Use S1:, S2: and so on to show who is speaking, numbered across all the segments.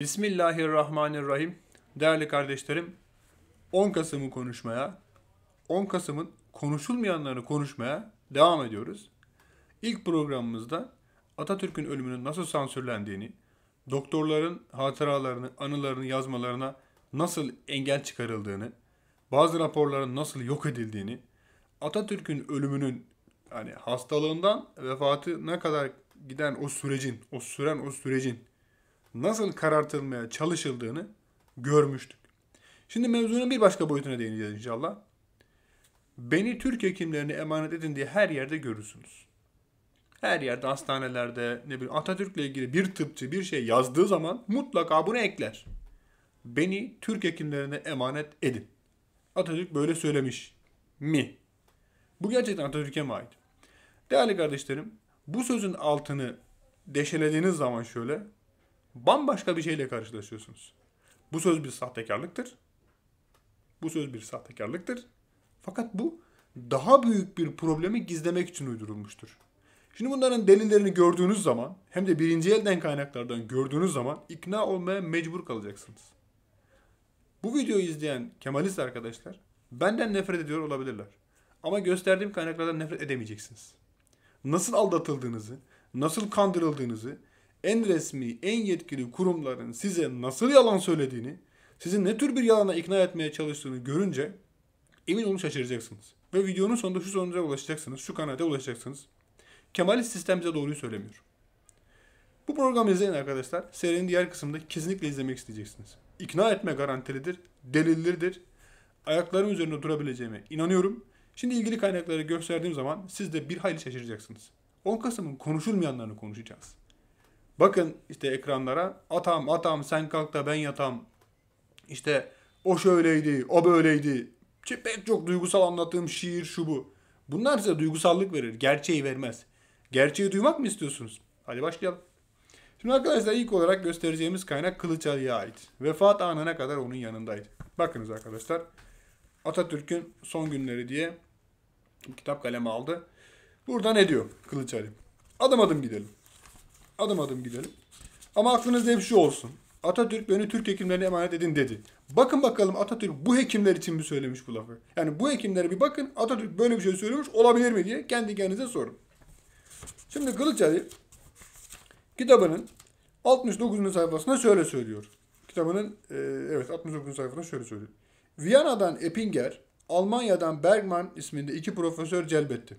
S1: Bismillahirrahmanirrahim. Değerli kardeşlerim, 10 Kasım'ı konuşmaya, 10 Kasım'ın konuşulmayanlarını konuşmaya devam ediyoruz. İlk programımızda Atatürk'ün ölümünün nasıl sansürlendiğini, doktorların hatıralarını, anılarını yazmalarına nasıl engel çıkarıldığını, bazı raporların nasıl yok edildiğini, Atatürk'ün ölümünün hani hastalığından vefatına kadar giden o sürecin, o süren o sürecin nasıl karartılmaya çalışıldığını görmüştük. Şimdi mevzunun bir başka boyutuna değineceğiz inşallah. Beni Türk hekimlerine emanet edin diye her yerde görürsünüz. Her yerde, hastanelerde, ne bileyim Atatürk'le ilgili bir tıpçı bir şey yazdığı zaman mutlaka bunu ekler. Beni Türk hekimlerine emanet edin. Atatürk böyle söylemiş mi? Bu gerçekten Atatürk'e mi ait? Değerli kardeşlerim, bu sözün altını deşelediğiniz zaman şöyle, bambaşka bir şeyle karşılaşıyorsunuz. Bu söz bir sahtekarlıktır. Bu söz bir sahtekarlıktır. Fakat bu daha büyük bir problemi gizlemek için uydurulmuştur. Şimdi bunların delillerini gördüğünüz zaman hem de birinci elden kaynaklardan gördüğünüz zaman ikna olmaya mecbur kalacaksınız. Bu videoyu izleyen Kemalist arkadaşlar benden nefret ediyor olabilirler. Ama gösterdiğim kaynaklardan nefret edemeyeceksiniz. Nasıl aldatıldığınızı, nasıl kandırıldığınızı, en resmi, en yetkili kurumların size nasıl yalan söylediğini, sizin ne tür bir yalana ikna etmeye çalıştığını görünce emin olun şaşıracaksınız. Ve videonun sonunda şu sonuca ulaşacaksınız, şu kanaate ulaşacaksınız. Kemalist sistem bize doğruyu söylemiyor. Bu programı izleyin arkadaşlar. Serinin diğer kısmında kesinlikle izlemek isteyeceksiniz. İkna etme garantilidir, delillidir. Ayaklarım üzerinde durabileceğime inanıyorum. Şimdi ilgili kaynakları gösterdiğim zaman siz de bir hayli şaşıracaksınız. 10 Kasım'ın konuşulmayanlarını konuşacağız. Bakın işte ekranlara atam atam sen kalk da ben yatam. İşte o şöyleydi, o böyleydi. Pek çok duygusal anlattığım şiir şu bu. Bunlar size duygusallık verir, gerçeği vermez. Gerçeği duymak mı istiyorsunuz? Hadi başlayalım. Şimdi arkadaşlar ilk olarak göstereceğimiz kaynak Kılıç Ali'ye ait. Vefat anına kadar onun yanındaydı. Bakınız arkadaşlar. Atatürk'ün son günleri diye kitap kaleme aldı. Burada ne diyor Kılıç Ali? Adım adım gidelim. Adım adım gidelim. Ama aklınızda hep şu olsun. Atatürk beni Türk hekimlerine emanet edin dedi. Bakın bakalım Atatürk bu hekimler için mi söylemiş bu lafı? Yani bu hekimlere bir bakın Atatürk böyle bir şey söylemiş olabilir mi diye kendi kendinize sorun. Şimdi Kılıçali kitabının 69. sayfasında şöyle söylüyor. Kitabının e, evet 69. sayfasında şöyle söylüyor. Viyana'dan Eppinger, Almanya'dan Bergman isminde iki profesör celbetti.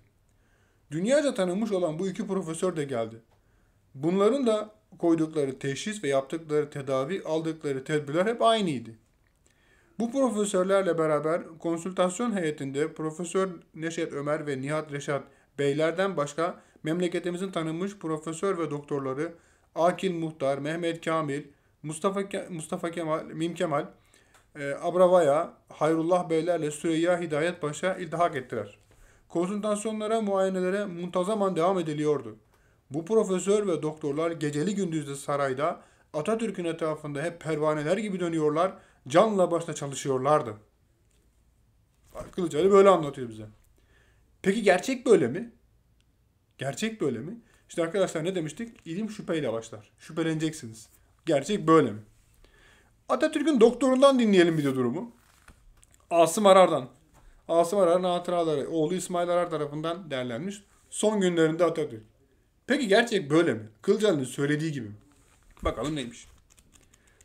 S1: Dünyaca tanınmış olan bu iki profesör de geldi. Bunların da koydukları teşhis ve yaptıkları tedavi, aldıkları tedbirler hep aynıydı. Bu profesörlerle beraber konsültasyon heyetinde Profesör Neşet Ömer ve Nihat Reşat Beylerden başka memleketimizin tanınmış profesör ve doktorları Akil Muhtar, Mehmet Kamil, Mustafa, Ke Mustafa Kemal, Mim Kemal, e, Abravaya, Hayrullah Beylerle Süreyya Hidayet Paşa iltihak ettiler. Konsultasyonlara, muayenelere muntazaman devam ediliyordu. Bu profesör ve doktorlar geceli gündüzde sarayda Atatürk'ün etrafında hep pervaneler gibi dönüyorlar, canla başla çalışıyorlardı. Kılıç böyle anlatıyor bize. Peki gerçek böyle mi? Gerçek böyle mi? İşte arkadaşlar ne demiştik? İlim şüpheyle başlar. Şüpheleneceksiniz. Gerçek böyle mi? Atatürk'ün doktorundan dinleyelim bir de durumu. Asım Arar'dan. Asım Arar'ın hatıraları oğlu İsmail Arar tarafından derlenmiş. Son günlerinde Atatürk. Peki gerçek böyle mi? Kılcal'ın söylediği gibi mi? Bakalım neymiş.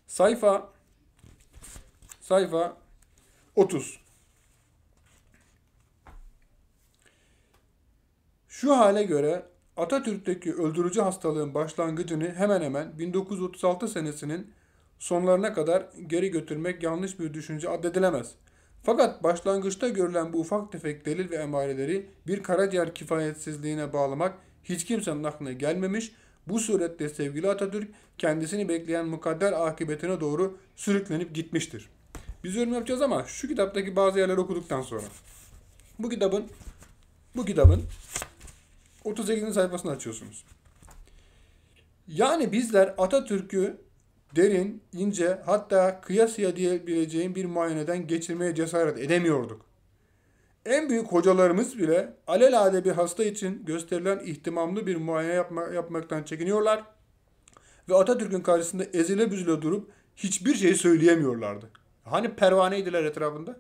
S1: Sayfa sayfa 30. Şu hale göre Atatürk'teki öldürücü hastalığın başlangıcını hemen hemen 1936 senesinin sonlarına kadar geri götürmek yanlış bir düşünce addedilemez. Fakat başlangıçta görülen bu ufak tefek delil ve emareleri bir karaciğer kifayetsizliğine bağlamak hiç kimsenin aklına gelmemiş. Bu surette sevgili Atatürk kendisini bekleyen mukadder akıbetine doğru sürüklenip gitmiştir. Biz yorum yapacağız ama şu kitaptaki bazı yerleri okuduktan sonra. Bu kitabın bu kitabın 38. sayfasını açıyorsunuz. Yani bizler Atatürk'ü derin, ince hatta kıyasıya diyebileceğin bir muayeneden geçirmeye cesaret edemiyorduk en büyük hocalarımız bile alelade bir hasta için gösterilen ihtimamlı bir muayene yapma, yapmaktan çekiniyorlar ve Atatürk'ün karşısında ezile büzüle durup hiçbir şey söyleyemiyorlardı. Hani pervaneydiler etrafında?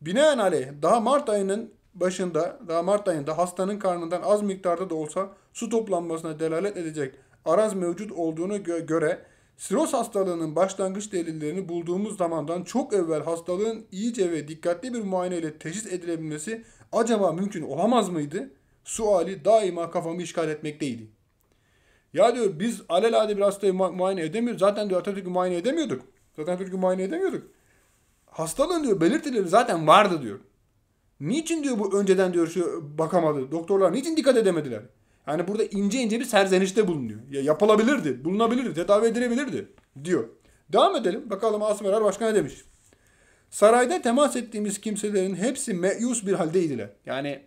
S1: Binaenaleyh daha Mart ayının başında, daha Mart ayında hastanın karnından az miktarda da olsa su toplanmasına delalet edecek araz mevcut olduğunu gö- göre Siroz hastalığının başlangıç delillerini bulduğumuz zamandan çok evvel hastalığın iyice ve dikkatli bir muayene ile teşhis edilebilmesi acaba mümkün olamaz mıydı? Suali daima kafamı işgal etmekteydi. Ya diyor biz alelade bir hastayı muayene edemiyoruz. Zaten diyor Atatürk'ü muayene edemiyorduk. Zaten Atatürk'ü muayene edemiyorduk. Hastalığın diyor belirtileri zaten vardı diyor. Niçin diyor bu önceden diyor şu bakamadı. Doktorlar niçin dikkat edemediler? Yani burada ince ince bir serzenişte bulunuyor. Ya yapılabilirdi, bulunabilirdi, tedavi edilebilirdi diyor. Devam edelim. Bakalım Asım Erar başka ne demiş? Sarayda temas ettiğimiz kimselerin hepsi meyus bir haldeydiler. Yani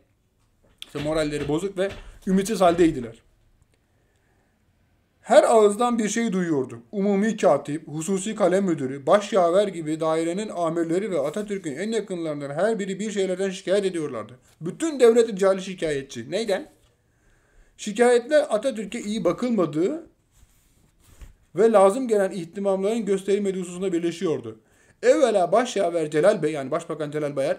S1: işte moralleri bozuk ve ümitsiz haldeydiler. Her ağızdan bir şey duyuyorduk. Umumi katip, hususi kalem müdürü, başyaver gibi dairenin amirleri ve Atatürk'ün en yakınlarından her biri bir şeylerden şikayet ediyorlardı. Bütün devlet cali şikayetçi. Neyden? Şikayetle Atatürk'e iyi bakılmadığı ve lazım gelen ihtimamların gösterilmediği hususunda birleşiyordu. Evvela Başyaver Celal Bey yani Başbakan Celal Bayar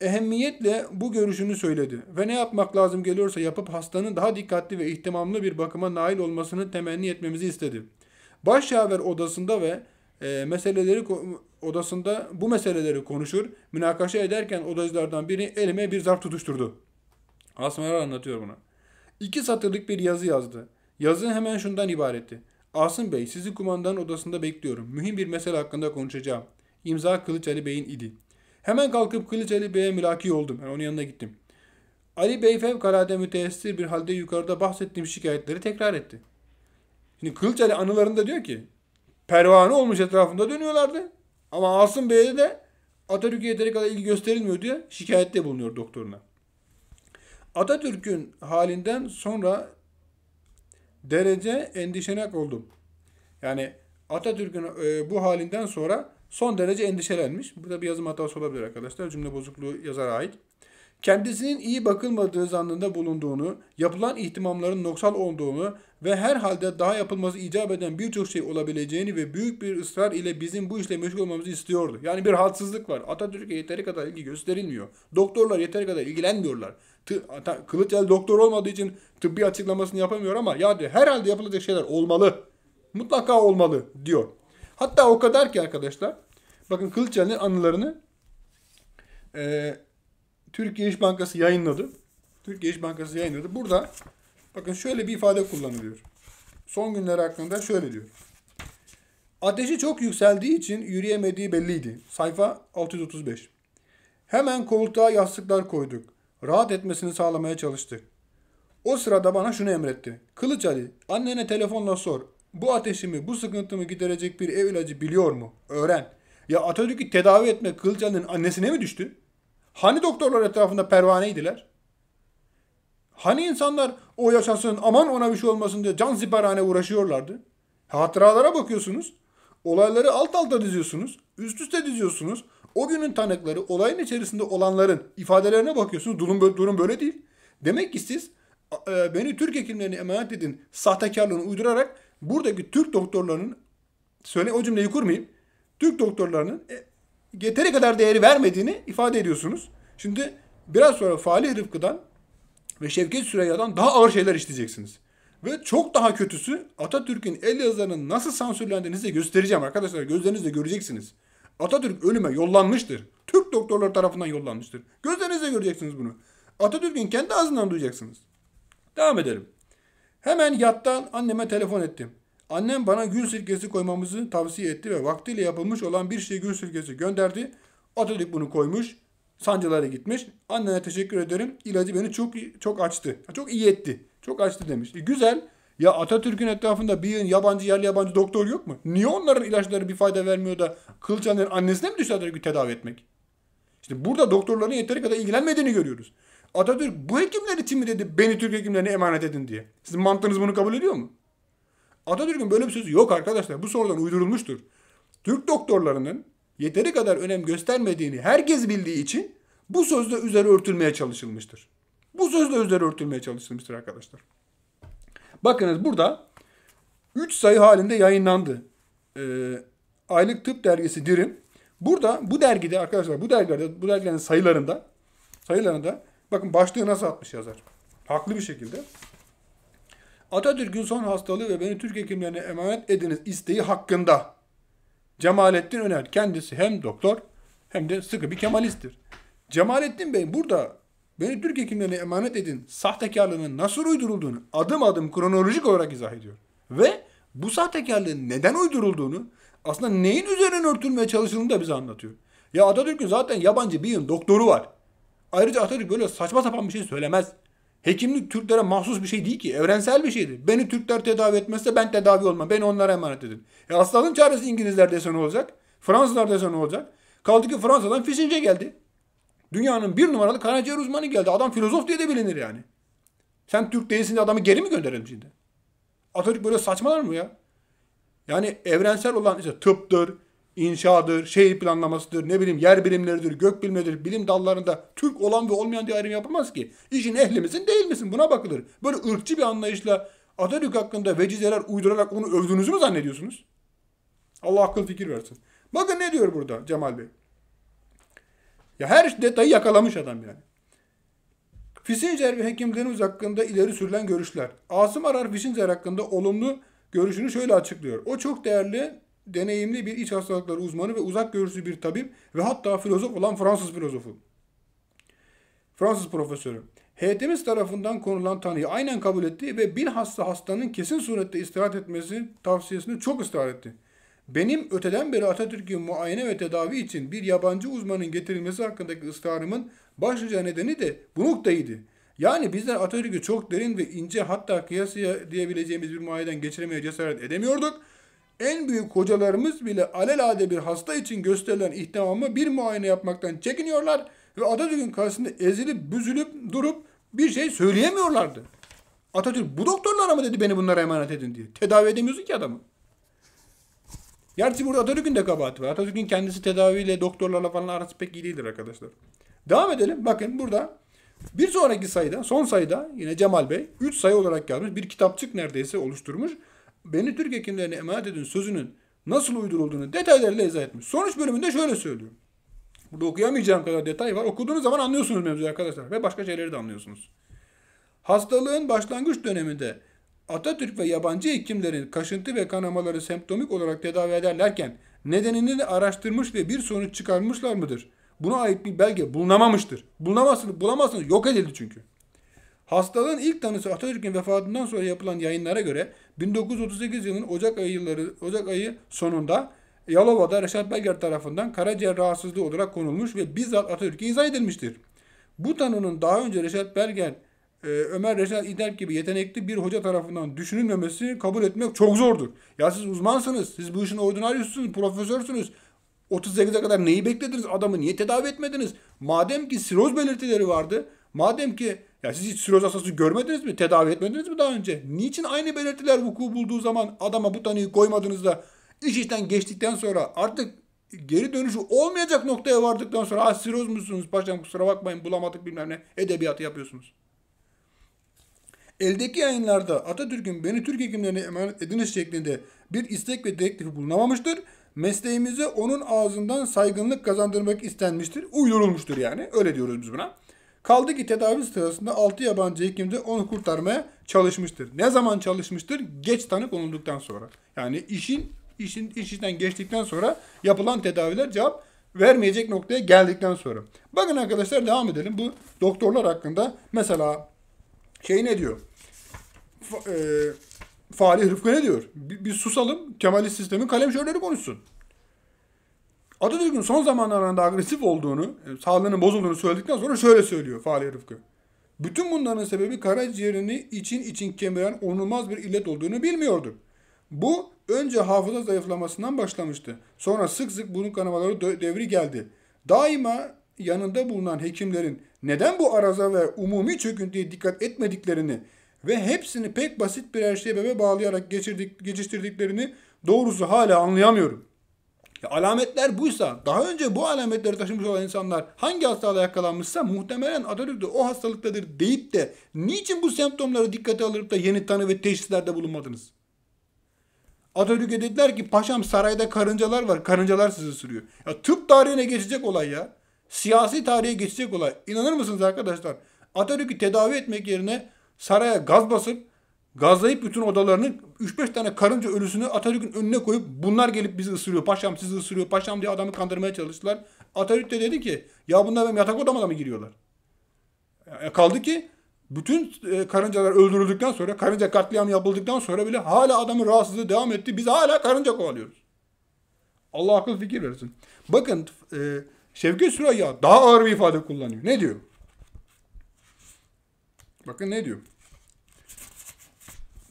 S1: ehemmiyetle bu görüşünü söyledi ve ne yapmak lazım geliyorsa yapıp hastanın daha dikkatli ve ihtimamlı bir bakıma nail olmasını temenni etmemizi istedi. Başyaver odasında ve e, meseleleri odasında bu meseleleri konuşur, münakaşa ederken odacılardan biri elime bir zarf tutuşturdu. Asmalar anlatıyor bunu. İki satırlık bir yazı yazdı. Yazı hemen şundan ibaretti. Asım Bey sizi Kumandan odasında bekliyorum. Mühim bir mesele hakkında konuşacağım. İmza Kılıç Ali Bey'in idi. Hemen kalkıp Kılıç Ali Bey'e mülaki oldum. Yani onun yanına gittim. Ali Bey fevkalade müteessir bir halde yukarıda bahsettiğim şikayetleri tekrar etti. Şimdi Kılıç Ali anılarında diyor ki pervane olmuş etrafında dönüyorlardı. Ama Asım Bey'e de Atatürk'e yeteri kadar ilgi gösterilmiyor diye şikayette bulunuyor doktoruna. Atatürk'ün halinden sonra derece endişenek oldum. Yani Atatürk'ün e, bu halinden sonra son derece endişelenmiş. Burada bir yazım hatası olabilir arkadaşlar. Cümle bozukluğu yazara ait kendisinin iyi bakılmadığı zannında bulunduğunu, yapılan ihtimamların noksal olduğunu ve herhalde daha yapılması icap eden birçok şey olabileceğini ve büyük bir ısrar ile bizim bu işle meşgul olmamızı istiyordu. Yani bir hadsızlık var. Atatürk'e yeteri kadar ilgi gösterilmiyor. Doktorlar yeteri kadar ilgilenmiyorlar. Kılıçel doktor olmadığı için tıbbi açıklamasını yapamıyor ama ya diyor, herhalde yapılacak şeyler olmalı. Mutlaka olmalı diyor. Hatta o kadar ki arkadaşlar bakın Kılıçel'in anılarını eee Türkiye İş Bankası yayınladı. Türkiye İş Bankası yayınladı. Burada bakın şöyle bir ifade kullanılıyor. Son günler hakkında şöyle diyor. Ateşi çok yükseldiği için yürüyemediği belliydi. Sayfa 635. Hemen koltuğa yastıklar koyduk. Rahat etmesini sağlamaya çalıştık. O sırada bana şunu emretti. Kılıç Ali, annene telefonla sor. Bu ateşimi, bu sıkıntımı giderecek bir ev ilacı biliyor mu? Öğren. Ya Atatürk'ü tedavi etmek Kılıç Ali'nin annesine mi düştü? Hani doktorlar etrafında pervaneydiler? Hani insanlar o yaşasın aman ona bir şey olmasın diye can siperhane uğraşıyorlardı? Hatıralara bakıyorsunuz. Olayları alt alta diziyorsunuz. Üst üste diziyorsunuz. O günün tanıkları, olayın içerisinde olanların ifadelerine bakıyorsunuz. Durum, böyle, durum böyle değil. Demek ki siz e, beni Türk hekimlerine emanet edin sahtekarlığını uydurarak buradaki Türk doktorlarının söyle o cümleyi kurmayayım. Türk doktorlarının e, yeteri kadar değeri vermediğini ifade ediyorsunuz. Şimdi biraz sonra Falih Rıfkı'dan ve Şevket Süreyya'dan daha ağır şeyler işleyeceksiniz. Ve çok daha kötüsü Atatürk'ün el yazarının nasıl sansürlendiğini size göstereceğim arkadaşlar. Gözlerinizle göreceksiniz. Atatürk ölüme yollanmıştır. Türk doktorlar tarafından yollanmıştır. Gözlerinizle göreceksiniz bunu. Atatürk'ün kendi ağzından duyacaksınız. Devam edelim. Hemen yattan anneme telefon ettim. Annem bana gül sirkesi koymamızı tavsiye etti ve vaktiyle yapılmış olan bir şey gül sirkesi gönderdi. Atatürk bunu koymuş. Sancılara gitmiş. Annene teşekkür ederim. İlacı beni çok çok açtı. Çok iyi etti. Çok açtı demiş. E, güzel. Ya Atatürk'ün etrafında bir yabancı yerli yabancı doktor yok mu? Niye onların ilaçları bir fayda vermiyor da Kılıçhan'ın annesine mi düştü Atatürk'ü tedavi etmek? İşte burada doktorların yeteri kadar ilgilenmediğini görüyoruz. Atatürk bu hekimler için mi dedi beni Türk hekimlerine emanet edin diye. Sizin mantığınız bunu kabul ediyor mu? Atatürk'ün böyle bir sözü yok arkadaşlar. Bu sorudan uydurulmuştur. Türk doktorlarının yeteri kadar önem göstermediğini herkes bildiği için bu sözle üzeri örtülmeye çalışılmıştır. Bu sözle üzeri örtülmeye çalışılmıştır arkadaşlar. Bakınız burada 3 sayı halinde yayınlandı. E, Aylık Tıp Dergisi Dirim. Burada bu dergide arkadaşlar bu dergilerde bu dergilerin sayılarında sayılarında bakın başlığı nasıl atmış yazar. Haklı bir şekilde. Atatürk'ün son hastalığı ve beni Türk hekimlerine emanet ediniz isteği hakkında Cemalettin Öner kendisi hem doktor hem de sıkı bir Kemalisttir. Cemalettin Bey burada beni Türk hekimlerine emanet edin sahtekarlığının nasıl uydurulduğunu adım adım kronolojik olarak izah ediyor. Ve bu sahtekarlığın neden uydurulduğunu aslında neyin üzerine örtülmeye çalışıldığını da bize anlatıyor. Ya Atatürk'ün zaten yabancı bir doktoru var. Ayrıca Atatürk böyle saçma sapan bir şey söylemez. Hekimlik Türklere mahsus bir şey değil ki. Evrensel bir şeydir. Beni Türkler tedavi etmezse ben tedavi olmam. Beni onlara emanet edin. E hastalığın çaresi İngilizler dese ne olacak? Fransızlar dese ne olacak? Kaldı ki Fransa'dan Fisince geldi. Dünyanın bir numaralı karaciğer uzmanı geldi. Adam filozof diye de bilinir yani. Sen Türk değilsin de adamı geri mi gönderelim şimdi? Atatürk böyle saçmalar mı ya? Yani evrensel olan işte tıptır, inşadır, şehir planlamasıdır, ne bileyim yer bilimleridir, gök bilimleridir, bilim dallarında Türk olan ve olmayan diye ayrım yapamaz ki. İşin ehli misin değil misin buna bakılır. Böyle ırkçı bir anlayışla Atatürk hakkında vecizeler uydurarak onu övdüğünüzü mü zannediyorsunuz? Allah akıl fikir versin. Bakın ne diyor burada Cemal Bey. Ya her detayı yakalamış adam yani. Fisincer ve hekimlerimiz hakkında ileri sürülen görüşler. Asım Arar Fisincer hakkında olumlu görüşünü şöyle açıklıyor. O çok değerli deneyimli bir iç hastalıkları uzmanı ve uzak görüşlü bir tabip ve hatta filozof olan Fransız filozofu. Fransız profesörü. Heyetimiz tarafından konulan tanıyı aynen kabul etti ve bilhassa hastanın kesin surette istirahat etmesi tavsiyesini çok ısrar etti. Benim öteden beri Atatürk'ün muayene ve tedavi için bir yabancı uzmanın getirilmesi hakkındaki ısrarımın başlıca nedeni de bu noktaydı. Yani bizler Atatürk'ü çok derin ve ince hatta kıyasıya diyebileceğimiz bir muayeden geçiremeye cesaret edemiyorduk en büyük hocalarımız bile alelade bir hasta için gösterilen ihtimamı bir muayene yapmaktan çekiniyorlar ve Atatürk'ün karşısında ezilip büzülüp durup bir şey söyleyemiyorlardı. Atatürk bu doktorlara mı dedi beni bunlara emanet edin diye. Tedavi edemiyorsun ki adamı. Gerçi burada Atatürk'ün de kabahati var. Atatürk'ün kendisi tedaviyle doktorlarla falan arası pek iyi değildir arkadaşlar. Devam edelim. Bakın burada bir sonraki sayıda, son sayıda yine Cemal Bey 3 sayı olarak gelmiş. Bir kitapçık neredeyse oluşturmuş beni Türk hekimlerine emanet edin sözünün nasıl uydurulduğunu detaylarıyla izah etmiş. Sonuç bölümünde şöyle söylüyor. Burada okuyamayacağım kadar detay var. Okuduğunuz zaman anlıyorsunuz mevzuyu arkadaşlar ve başka şeyleri de anlıyorsunuz. Hastalığın başlangıç döneminde Atatürk ve yabancı hekimlerin kaşıntı ve kanamaları semptomik olarak tedavi ederlerken nedenini araştırmış ve bir sonuç çıkarmışlar mıdır? Buna ait bir belge bulunamamıştır. Bulunamazsınız, bulamazsınız. Yok edildi çünkü. Hastalığın ilk tanısı Atatürk'ün vefatından sonra yapılan yayınlara göre 1938 yılının Ocak ayı yılları Ocak ayı sonunda Yalova'da Reşat Belger tarafından karaciğer rahatsızlığı olarak konulmuş ve bizzat Atatürk'e izah edilmiştir. Bu tanının daha önce Reşat Belger, e, Ömer Reşat İdel gibi yetenekli bir hoca tarafından düşünülmemesini kabul etmek çok zordur. Ya siz uzmansınız, siz bu işin ordinaryusunuz, profesörsünüz. 38'e kadar neyi beklediniz? Adamı niye tedavi etmediniz? Madem ki siroz belirtileri vardı, madem ki ya siz hiç siroz hastası görmediniz mi? Tedavi etmediniz mi daha önce? Niçin aynı belirtiler vuku bulduğu zaman adama bu tanıyı koymadınız da iş işten geçtikten sonra artık geri dönüşü olmayacak noktaya vardıktan sonra ah siroz musunuz paşam kusura bakmayın bulamadık bilmem ne edebiyatı yapıyorsunuz. Eldeki yayınlarda Atatürk'ün beni Türk hekimlerine emanet ediniz şeklinde bir istek ve direktifi bulunamamıştır. Mesleğimize onun ağzından saygınlık kazandırmak istenmiştir. Uydurulmuştur yani. Öyle diyoruz biz buna. Kaldı ki tedavi sırasında 6 yabancı hekimde onu kurtarmaya çalışmıştır. Ne zaman çalışmıştır? Geç tanık konulduktan sonra. Yani işin işin işinden geçtikten sonra yapılan tedaviler cevap vermeyecek noktaya geldikten sonra. Bakın arkadaşlar devam edelim. Bu doktorlar hakkında mesela şey ne diyor? Fa, e, Fahri Rıfkı ne diyor? Bir susalım. Kemalist sistemin kalem şöyle konuşsun. Atatürk'ün son zamanlarında agresif olduğunu, e, sağlığının bozulduğunu söyledikten sonra şöyle söylüyor Fahri Rıfkı. Bütün bunların sebebi karaciğerini için için kemiren onulmaz bir illet olduğunu bilmiyorduk. Bu önce hafıza zayıflamasından başlamıştı. Sonra sık sık burun kanamaları devri geldi. Daima yanında bulunan hekimlerin neden bu araza ve umumi çöküntüye dikkat etmediklerini ve hepsini pek basit bir her şeye bebe bağlayarak geçirdik, geçiştirdiklerini doğrusu hala anlayamıyorum. Ya alametler buysa daha önce bu alametleri taşımış olan insanlar hangi hastalığa yakalanmışsa muhtemelen Atatürk de o hastalıktadır deyip de niçin bu semptomları dikkate alıp da yeni tanı ve teşhislerde bulunmadınız? Atatürk'e dediler ki paşam sarayda karıncalar var. Karıncalar sizi sürüyor. Ya tıp tarihine geçecek olay ya. Siyasi tarihe geçecek olay. İnanır mısınız arkadaşlar? Atatürk'ü tedavi etmek yerine saraya gaz basıp Gazlayıp bütün odalarını 3-5 tane karınca ölüsünü Atatürk'ün önüne koyup bunlar gelip bizi ısırıyor. Paşam sizi ısırıyor. Paşam diye adamı kandırmaya çalıştılar. Atatürk de dedi ki ya bunlar benim yatak odama da mı giriyorlar? E kaldı ki bütün e, karıncalar öldürüldükten sonra karınca katliam yapıldıktan sonra bile hala adamın rahatsızlığı devam etti. Biz hala karınca kovalıyoruz. Allah akıl fikir versin. Bakın e, Şevket Süreyya daha ağır bir ifade kullanıyor. Ne diyor? Bakın ne diyor?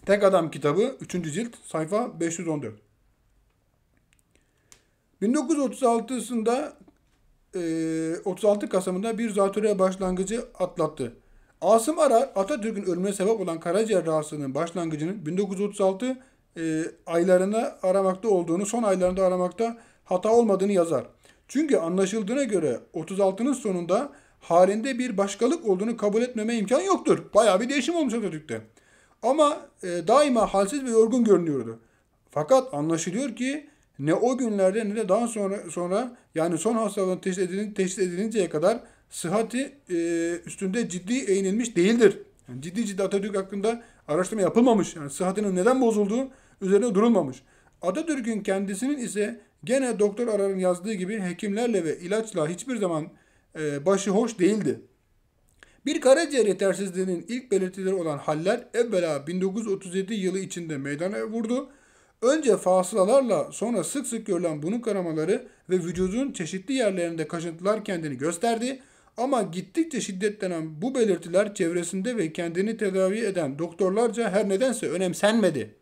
S1: Tek Adam kitabı 3. cilt sayfa 514. 1936'sında e, 36 Kasım'ında bir zatürre başlangıcı atlattı. Asım Arar Atatürk'ün ölümüne sebep olan karaciğer rahatsızlığının başlangıcının 1936 e, aylarını aramakta olduğunu, son aylarında aramakta hata olmadığını yazar. Çünkü anlaşıldığına göre 36'nın sonunda halinde bir başkalık olduğunu kabul etmeme imkan yoktur. Bayağı bir değişim olmuş Atatürk'te. Ama e, daima halsiz ve yorgun görünüyordu. Fakat anlaşılıyor ki ne o günlerde ne de daha sonra sonra yani son hastalığın teşhis, edilin, teşhis edilinceye kadar sıhhati e, üstünde ciddi eğinilmiş değildir. Yani ciddi ciddi Atatürk hakkında araştırma yapılmamış. Yani sıhhatinin neden bozulduğu üzerine durulmamış. Atatürk'ün kendisinin ise gene Doktor Arar'ın yazdığı gibi hekimlerle ve ilaçla hiçbir zaman e, başı hoş değildi. Bir karaciğer yetersizliğinin ilk belirtileri olan haller evvela 1937 yılı içinde meydana vurdu. Önce fasılalarla sonra sık sık görülen burun karamaları ve vücudun çeşitli yerlerinde kaşıntılar kendini gösterdi. Ama gittikçe şiddetlenen bu belirtiler çevresinde ve kendini tedavi eden doktorlarca her nedense önemsenmedi.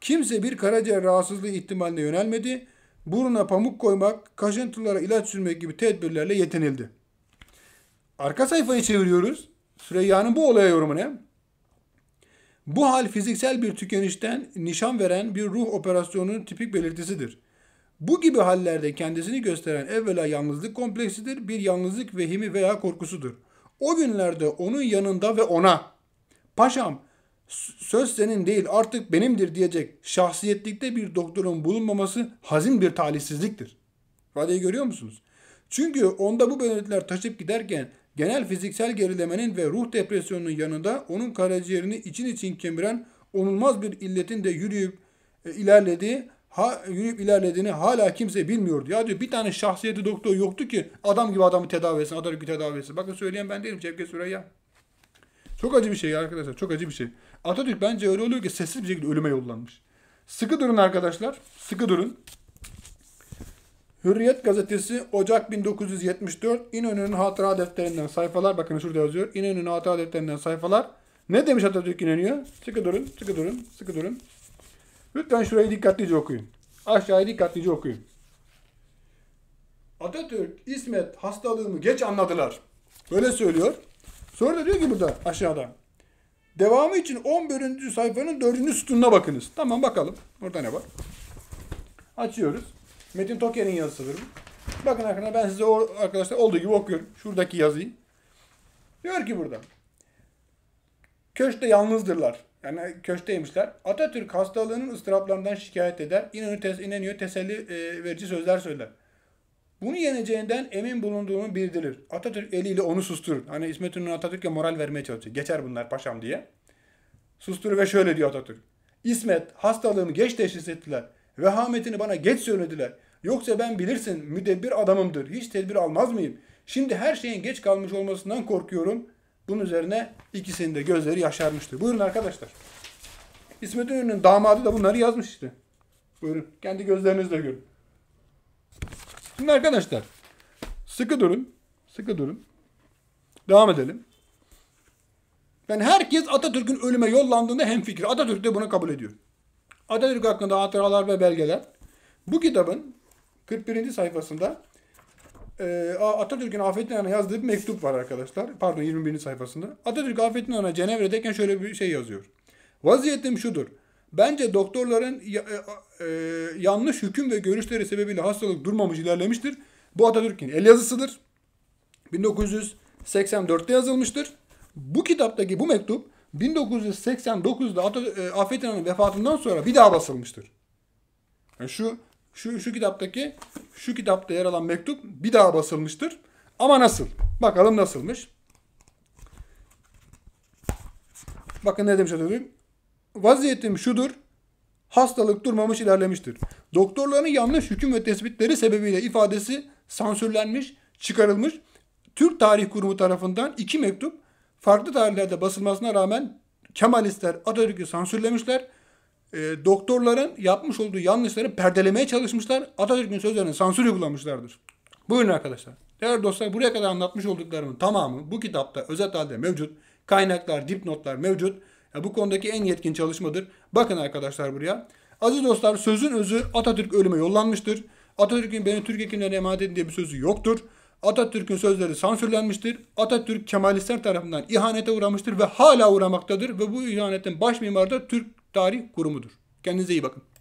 S1: Kimse bir karaciğer rahatsızlığı ihtimaline yönelmedi. Buruna pamuk koymak, kaşıntılara ilaç sürmek gibi tedbirlerle yetinildi. Arka sayfayı çeviriyoruz. Süreyya'nın bu olaya yorumu ne? Bu hal fiziksel bir tükenişten nişan veren bir ruh operasyonunun tipik belirtisidir. Bu gibi hallerde kendisini gösteren evvela yalnızlık kompleksidir, bir yalnızlık vehimi veya korkusudur. O günlerde onun yanında ve ona paşam söz senin değil artık benimdir diyecek şahsiyetlikte bir doktorun bulunmaması hazin bir talihsizliktir. İfadeyi görüyor musunuz? Çünkü onda bu belirtiler taşıp giderken genel fiziksel gerilemenin ve ruh depresyonunun yanında onun karaciğerini için için kemiren onulmaz bir illetin de yürüyüp e, ilerlediği ha, yürüyüp ilerlediğini hala kimse bilmiyordu. Ya diyor bir tane şahsiyeti doktor yoktu ki adam gibi adamı tedavi etsin, adam gibi tedavi etsin. Bakın söyleyen ben değilim Cevket Süreyya. Çok acı bir şey arkadaşlar, çok acı bir şey. Atatürk bence öyle oluyor ki sessiz bir şekilde ölüme yollanmış. Sıkı durun arkadaşlar, sıkı durun. Hürriyet gazetesi Ocak 1974 İnönü'nün hatıra defterinden sayfalar. Bakın şurada yazıyor. İnönü'nün hatıra defterinden sayfalar. Ne demiş Atatürk İnönü'ye? Sıkı durun, sıkı durun, sıkı durun. Lütfen şurayı dikkatlice okuyun. aşağıyı dikkatlice okuyun. Atatürk, İsmet hastalığımı geç anladılar. Böyle söylüyor. Sonra da diyor ki burada aşağıda. Devamı için 11. sayfanın 4. sütununa bakınız. Tamam bakalım. Orada ne var? Açıyoruz. Metin Toker'in yazısıdır bu. Bakın arkadaşlar ben size o, arkadaşlar olduğu gibi okuyorum. Şuradaki yazıyı. Diyor ki burada. Köşte yalnızdırlar. Yani köşteymişler. Atatürk hastalığının ıstıraplarından şikayet eder. İnönü tes ineniyor teselli e, verici sözler söyler. Bunu yeneceğinden emin bulunduğunu bildirir. Atatürk eliyle onu susturur. Hani İsmet İnönü Atatürk'e moral vermeye çalışıyor. Geçer bunlar paşam diye. Susturur ve şöyle diyor Atatürk. İsmet hastalığımı geç teşhis ettiler. Vehametini bana geç söylediler. Yoksa ben bilirsin müdebbir adamımdır. Hiç tedbir almaz mıyım? Şimdi her şeyin geç kalmış olmasından korkuyorum. Bunun üzerine ikisinin de gözleri yaşarmıştı. Buyurun arkadaşlar. İsmet İnönü'nün damadı da bunları yazmış işte. Buyurun. Kendi gözlerinizle görün. Şimdi arkadaşlar sıkı durun. Sıkı durun. Devam edelim. Yani herkes Atatürk'ün ölüme yollandığında hemfikir. Atatürk de bunu kabul ediyor. Atatürk hakkında hatıralar ve belgeler. Bu kitabın 41. sayfasında e, Atatürk'ün Afet İnan'a yazdığı bir mektup var arkadaşlar. Pardon 21. sayfasında. Atatürk Afet İnan'a Cenevre'deyken şöyle bir şey yazıyor. Vaziyetim şudur. Bence doktorların e, e, yanlış hüküm ve görüşleri sebebiyle hastalık durmamış ilerlemiştir. Bu Atatürk'ün el yazısıdır. 1984'te yazılmıştır. Bu kitaptaki bu mektup 1989'da e, Afet İnan'ın vefatından sonra bir daha basılmıştır. Yani şu şu şu kitaptaki şu kitapta yer alan mektup bir daha basılmıştır. Ama nasıl? Bakalım nasılmış. Bakın ne demiş Atatürk? Vaziyetim şudur. Hastalık durmamış ilerlemiştir. Doktorların yanlış hüküm ve tespitleri sebebiyle ifadesi sansürlenmiş, çıkarılmış. Türk Tarih Kurumu tarafından iki mektup farklı tarihlerde basılmasına rağmen Kemalistler Atatürk'ü sansürlemişler. E, doktorların yapmış olduğu yanlışları perdelemeye çalışmışlar. Atatürk'ün sözlerini sansür uygulamışlardır. Buyurun arkadaşlar. Değerli dostlar buraya kadar anlatmış olduklarımın tamamı bu kitapta özet halde mevcut. Kaynaklar, dipnotlar mevcut. Ya, bu konudaki en yetkin çalışmadır. Bakın arkadaşlar buraya. Aziz dostlar sözün özü Atatürk ölüme yollanmıştır. Atatürk'ün beni Türk hekimlerine emanet edin diye bir sözü yoktur. Atatürk'ün sözleri sansürlenmiştir. Atatürk Kemalistler tarafından ihanete uğramıştır ve hala uğramaktadır ve bu ihanetin baş mimarı da Türk Tarih Kurumu'dur. Kendinize iyi bakın.